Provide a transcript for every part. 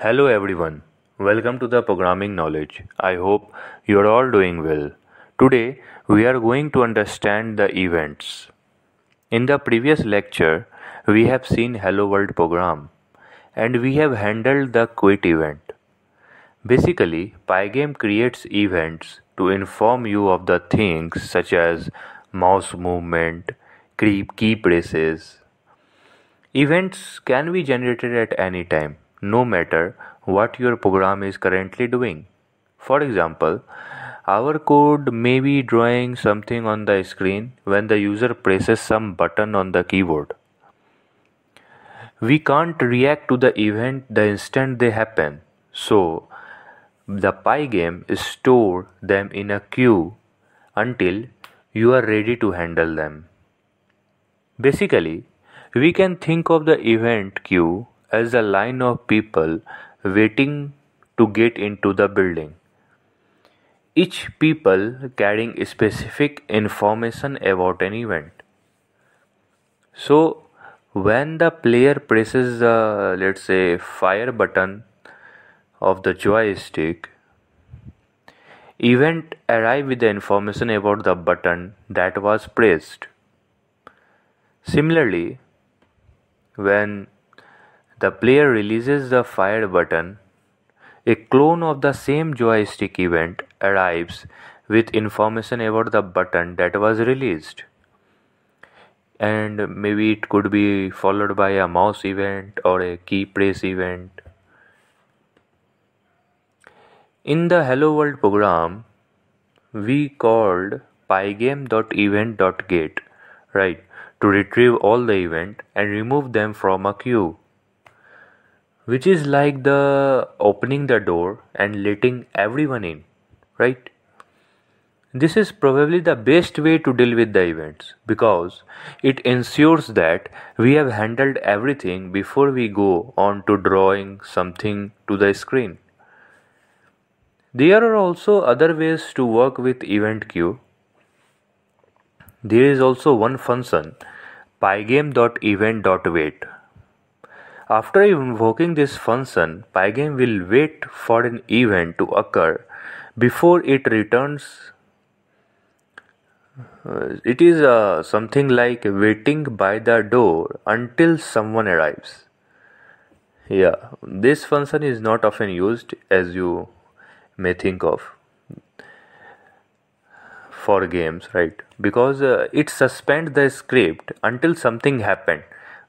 Hello everyone. Welcome to the programming knowledge. I hope you're all doing well. Today we are going to understand the events. In the previous lecture, we have seen hello world program and we have handled the quit event. Basically, pygame creates events to inform you of the things such as mouse movement, key presses. Events can be generated at any time no matter what your program is currently doing. For example, our code may be drawing something on the screen when the user presses some button on the keyboard. We can't react to the event the instant they happen. So, the pygame store them in a queue until you are ready to handle them. Basically, we can think of the event queue as a line of people waiting to get into the building. Each people carrying specific information about an event. So when the player presses the let's say fire button of the joystick, event arrive with the information about the button that was pressed. Similarly, when the player releases the fire button. A clone of the same joystick event arrives with information about the button that was released. And maybe it could be followed by a mouse event or a key press event. In the Hello World program, we called pygame.event.get right to retrieve all the event and remove them from a queue which is like the opening the door and letting everyone in right this is probably the best way to deal with the events because it ensures that we have handled everything before we go on to drawing something to the screen there are also other ways to work with event queue there is also one function pygame.event.wait after invoking this function, pygame will wait for an event to occur before it returns. Uh, it is uh, something like waiting by the door until someone arrives. Yeah, this function is not often used as you may think of for games, right? Because uh, it suspends the script until something happened.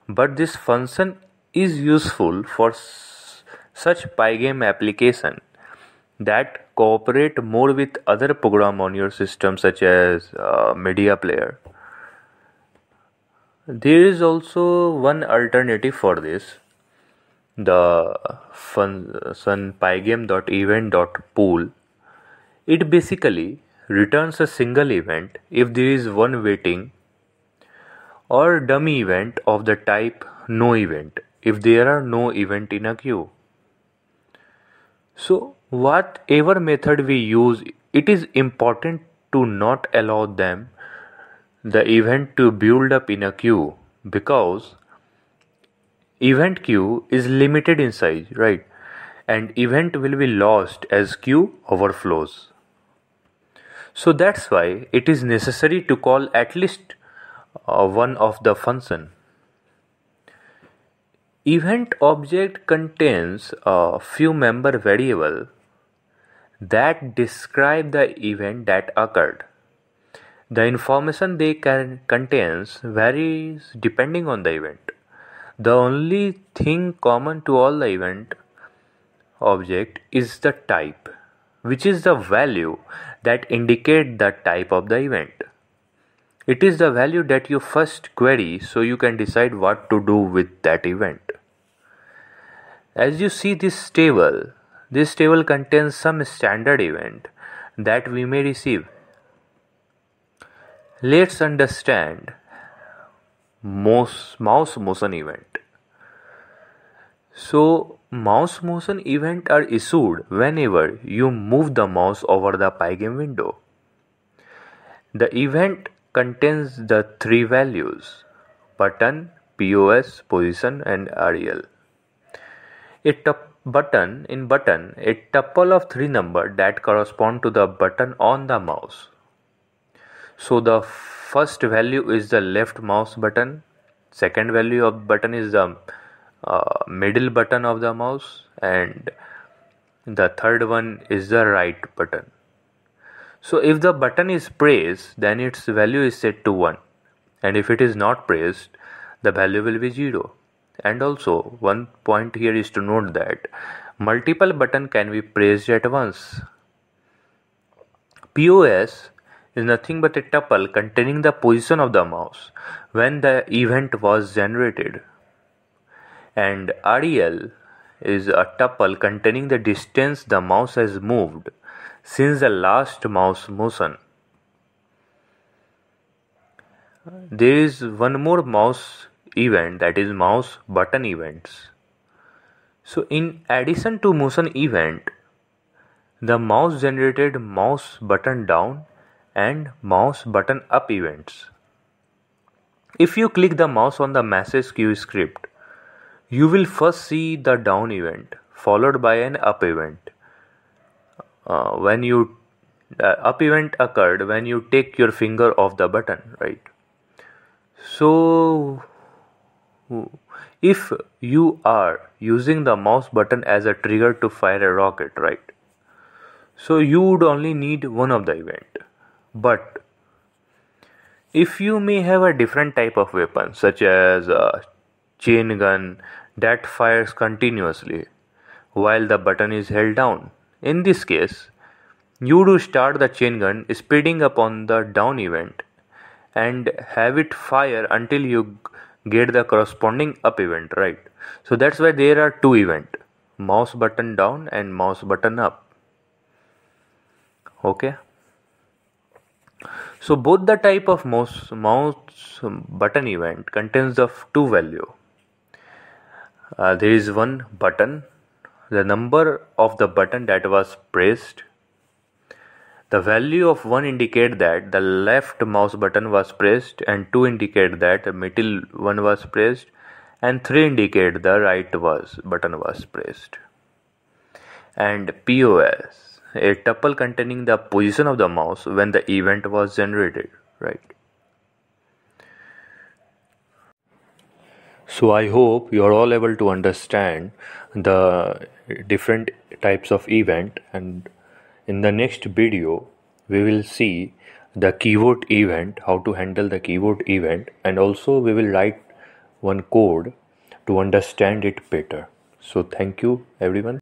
But this function is useful for such pygame application that cooperate more with other program on your system such as uh, media player there is also one alternative for this the function pygame.event.pool it basically returns a single event if there is one waiting or dummy event of the type no event if there are no event in a queue so whatever method we use it is important to not allow them the event to build up in a queue because event queue is limited in size right and event will be lost as queue overflows so that's why it is necessary to call at least uh, one of the function Event object contains a few member variable that describe the event that occurred. The information they can contains varies depending on the event. The only thing common to all the event object is the type, which is the value that indicate the type of the event. It is the value that you first query so you can decide what to do with that event. As you see this table, this table contains some standard event that we may receive. Let's understand mouse, mouse motion event. So, mouse motion event are issued whenever you move the mouse over the pygame window. The event contains the three values button, POS, position and REL. A button in button, a tuple of three number that correspond to the button on the mouse. So the first value is the left mouse button, second value of button is the uh, middle button of the mouse and the third one is the right button so if the button is pressed then its value is set to 1 and if it is not pressed the value will be 0 and also one point here is to note that multiple button can be pressed at once POS is nothing but a tuple containing the position of the mouse when the event was generated and REL is a tuple containing the distance the mouse has moved since the last mouse motion. There is one more mouse event that is mouse button events. So in addition to motion event, the mouse generated mouse button down and mouse button up events. If you click the mouse on the message queue script, you will first see the down event followed by an up event. Uh, when you uh, up event occurred when you take your finger off the button, right? So if you are using the mouse button as a trigger to fire a rocket right so you would only need one of the event but if you may have a different type of weapon such as a chain gun that fires continuously while the button is held down in this case you do start the chain gun speeding up on the down event and have it fire until you get the corresponding up event right so that's why there are two event mouse button down and mouse button up okay so both the type of mouse mouse button event contains of two value uh, there is one button the number of the button that was pressed the value of 1 indicate that the left mouse button was pressed and 2 indicate that the middle one was pressed and 3 indicate the right was button was pressed. And POS, a tuple containing the position of the mouse when the event was generated, right? So I hope you are all able to understand the different types of event and in the next video, we will see the keyword event, how to handle the keyword event and also we will write one code to understand it better. So thank you everyone.